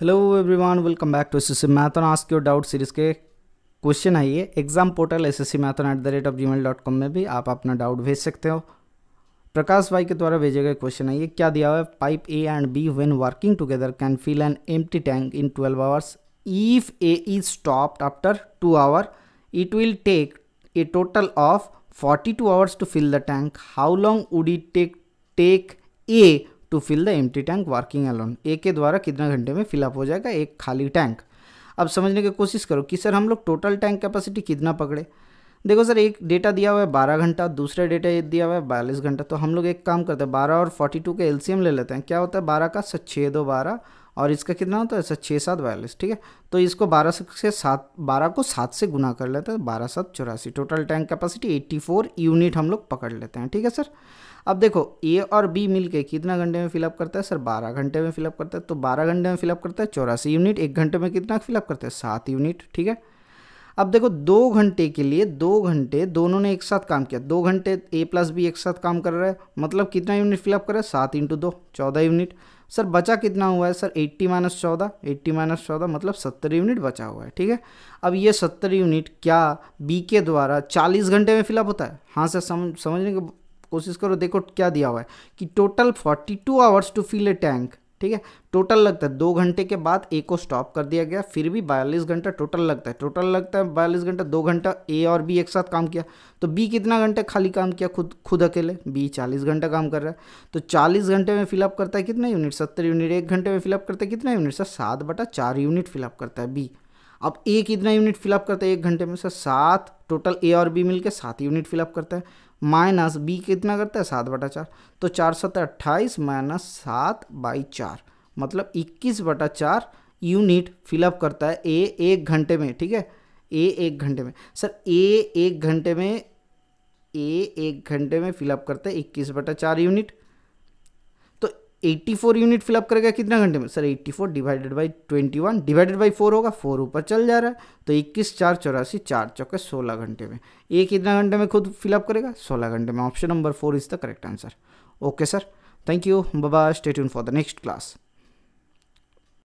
hello everyone welcome back to SSC math on ask your doubt series के question है ये exam portal S S C math on at the rate of G dot com में भी आप अपना doubt भेज सकते हो प्रकाश भाई के द्वारा भेजे गए क्वेश्चन है ये क्या दिया हुआ है pipe A and B when working together can fill an M tank in twelve hours if A is stopped after two hour it will take a total of forty two hours to fill the tank how long would it take take A to fill the empty tank working alone एक के द्वारा कितना घंटे में fill up हो जाएगा एक खाली टैंक अब समझने की कोशिश करो कि सर हम लोग टोटल टैंक कैपेसिटी कितना पकड़े देखो सर एक डेटा दिया हुआ है बारह घंटा दूसरा डेटा दिया हुआ है बयालीस घंटा तो हम लोग एक काम करते हैं बारह और फोर्टी टू के एलसीएम ले लेते हैं क्या होता है बारह का सर छः दो बारह और इसका कितना होता है सर छः सात बयालीस ठीक है तो इसको बारह से सात बारह को सात से गुना कर लेते हैं बारह सात चौरासी total tank capacity eighty four unit हम लोग पकड़ लेते हैं ठीक है सर अब देखो ए और बी मिलके कितना घंटे में फिलअप करता है सर बारह घंटे में फिलअप करता है तो बारह घंटे में फिलअप करता है चौरासी यूनिट एक घंटे में कितना फिलअप करता है सात यूनिट ठीक है अब देखो दो घंटे के लिए दो घंटे दोनों ने एक साथ काम किया दो घंटे ए प्लस बी एक साथ काम कर रहा है मतलब कितना यूनिट फिलअप कर रहा है सात इंटू दो चौदह यूनिट सर बचा कितना हुआ है सर 80 माइनस चौदह एट्टी माइनस चौदह मतलब 70 यूनिट बचा हुआ है ठीक है अब ये 70 यूनिट क्या बी के द्वारा 40 घंटे में फिलअप होता है हाँ सर सम, समझने की कोशिश करो देखो क्या दिया हुआ है कि total 42 two hours to fill a tank ठीक है टोटल लगता है दो घंटे के बाद ए को स्टॉप कर दिया गया फिर भी बयालीस घंटा टोटल लगता है टोटल लगता है बयालीस घंटा दो घंटा ए और बी एक साथ काम किया तो बी कितना घंटे खाली काम किया खुद खुद अकेले बी चालीस घंटा काम कर रहा है तो चालीस घंटे में फिलअप करता है कितना यूनिट सत्तर यूनिट एक घंटे में फिलअप करता है कितना यूनिट सर सात बटा चार यूनिट फिलअप करता है बी अब ए कितना यूनिट फिलअप करता है एक घंटे में सर सात टोटल ए और बी मिलकर सात यूनिट फिलअप करता है माइनस बी कितना करता है सात बटा चार तो चार सत अट्ठाईस माइनस सात बाई चार मतलब इक्कीस बटा चार यूनिट फिलअप करता है ए एक घंटे में ठीक है ए एक घंटे में सर ए एक घंटे में ए एक घंटे में फिलअप करता है इक्कीस बटा चार यूनिट 84 यूनिट फिलअप करेगा कितना घंटे में sir 84 divided by twenty one divided by four होगा फोर ऊपर चल जा रहा है तो 21 चार चौरासी चार चौके 16 घंटे में ये कितना घंटे में खुद फिलअप करेगा 16 घंटे में option number four is the correct answer okay sir thank you बाबा state for the next class